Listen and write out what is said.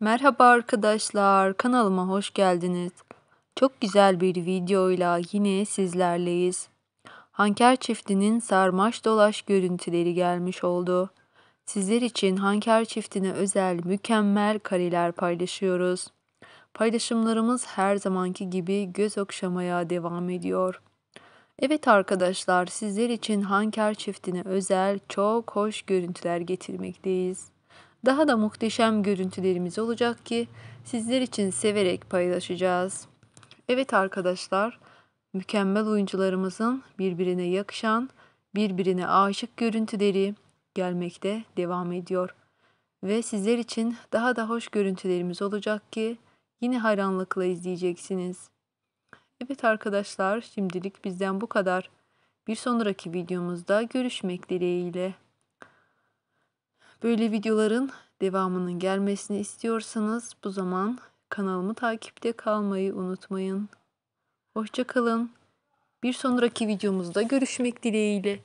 Merhaba arkadaşlar, kanalıma hoş geldiniz. Çok güzel bir videoyla yine sizlerleyiz. Hanker çiftinin sarmaş dolaş görüntüleri gelmiş oldu. Sizler için Hanker çiftine özel mükemmel kareler paylaşıyoruz. Paylaşımlarımız her zamanki gibi göz okşamaya devam ediyor. Evet arkadaşlar, sizler için Hanker çiftine özel çok hoş görüntüler getirmekteyiz daha da muhteşem görüntülerimiz olacak ki sizler için severek paylaşacağız. Evet arkadaşlar, mükemmel oyuncularımızın birbirine yakışan, birbirine aşık görüntüleri gelmekte devam ediyor. Ve sizler için daha da hoş görüntülerimiz olacak ki yine hayranlıkla izleyeceksiniz. Evet arkadaşlar şimdilik bizden bu kadar. Bir sonraki videomuzda görüşmek dileğiyle. Böyle videoların devamının gelmesini istiyorsanız bu zaman kanalımı takipte kalmayı unutmayın. Hoşçakalın. Bir sonraki videomuzda görüşmek dileğiyle.